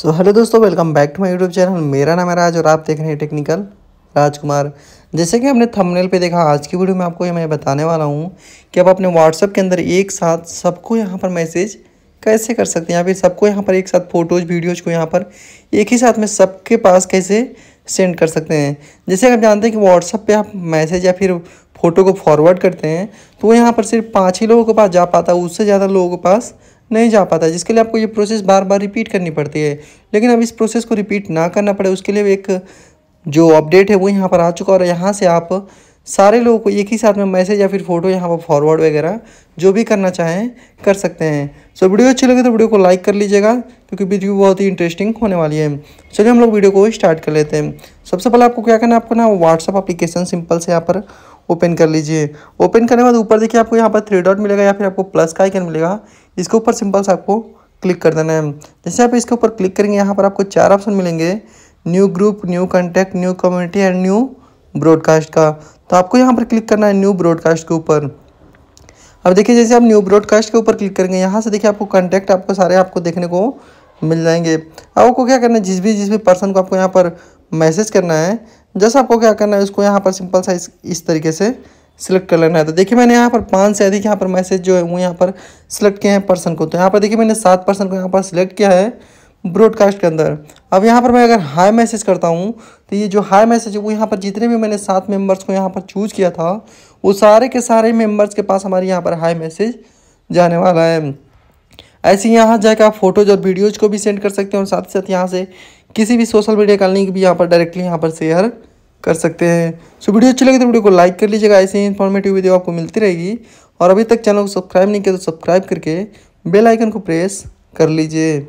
सो hello दोस्तों welcome back to my YouTube channel मेरा नाम है राज और आप देख रहे हैं टेक्निकल राजकुमार जैसे कि हमने थंबनेल पे देखा आज की वीडियो में आपको ये मैं बताने वाला हूँ कि आप अपने व्हाट्सअप के अंदर एक साथ सबको यहाँ पर मैसेज कैसे कर सकते हैं या फिर सबको यहाँ पर एक साथ फ़ोटोज़ वीडियोज़ को यहाँ पर एक ही साथ में सबके पास कैसे सेंड कर सकते हैं जैसे आप जानते हैं कि व्हाट्सअप पर आप मैसेज या फिर फ़ोटो को फॉरवर्ड करते हैं तो वो यहाँ पर सिर्फ पाँच ही लोगों के पास जा पाता है उससे ज़्यादा लोगों के पास नहीं जा पाता जिसके लिए आपको ये प्रोसेस बार बार रिपीट करनी पड़ती है लेकिन अब इस प्रोसेस को रिपीट ना करना पड़े उसके लिए एक जो अपडेट है वो यहाँ पर आ चुका और यहाँ से आप सारे लोगों को एक ही साथ में मैसेज या फिर फोटो यहाँ पर फॉरवर्ड वगैरह जो भी करना चाहें कर सकते हैं सो so, वीडियो अच्छी लगे तो वीडियो को लाइक कर लीजिएगा क्योंकि वीडियो बहुत ही इंटरेस्टिंग होने वाली है चलिए हम लोग वीडियो को स्टार्ट कर लेते हैं सबसे पहले आपको क्या करना है आपको ना व्हाट्सअप अप्लीकेशन सिंपल से यहाँ पर ओपन कर लीजिए ओपन करने के बाद ऊपर देखिए आपको यहाँ पर थ्री डॉट मिलेगा या फिर आपको प्लस का आइकन मिलेगा इसके ऊपर सिंपल से आपको क्लिक कर देना है जैसे आप इसके ऊपर क्लिक करेंगे यहाँ पर आपको चार ऑप्शन मिलेंगे new group new contact new community and new broadcast का तो आपको यहाँ पर क्लिक करना है न्यू ब्रॉडकास्ट के ऊपर अब देखिए जैसे आप न्यू ब्रॉडकास्ट के ऊपर क्लिक करेंगे यहाँ से देखिए आपको कॉन्टैक्ट आपको सारे आपको देखने को मिल जाएंगे आपको क्या करना है जिस भी जिस भी पर्सन को आपको यहाँ पर मैसेज करना है जैसे आपको क्या करना है उसको यहाँ पर सिंपल सा इस, इस तरीके से सिलेक्ट कर लेना है तो देखिए मैंने यहाँ पर पाँच से अधिक यहाँ पर मैसेज जो है वो यहाँ पर सिलेक्ट किए हैं पर्सन को तो यहाँ पर देखिए मैंने सात पर्सन को यहाँ पर सिलेक्ट किया है ब्रॉडकास्ट के अंदर अब यहाँ पर मैं अगर हाई मैसेज करता हूँ तो ये जो हाई मैसेज है वो यहाँ पर जितने भी मैंने सात मेम्बर्स को यहाँ पर चूज किया था वो सारे के सारे मेम्बर्स के पास हमारे यहाँ पर हाई मैसेज जाने वाला है ऐसे यहाँ जाकर आप फोटोज और वीडियोज़ को भी सेंड कर सकते हैं और साथ ही साथ यहाँ से किसी भी सोशल मीडिया का लिंक भी यहाँ पर डायरेक्टली यहाँ पर शेयर कर सकते हैं सो वीडियो अच्छी लगी तो वीडियो को लाइक कर लीजिएगा ऐसे ही इन्फॉर्मेटिव वीडियो आपको मिलती रहेगी और अभी तक चैनल को सब्सक्राइब नहीं किया तो सब्सक्राइब करके बेल आइकन को प्रेस कर लीजिए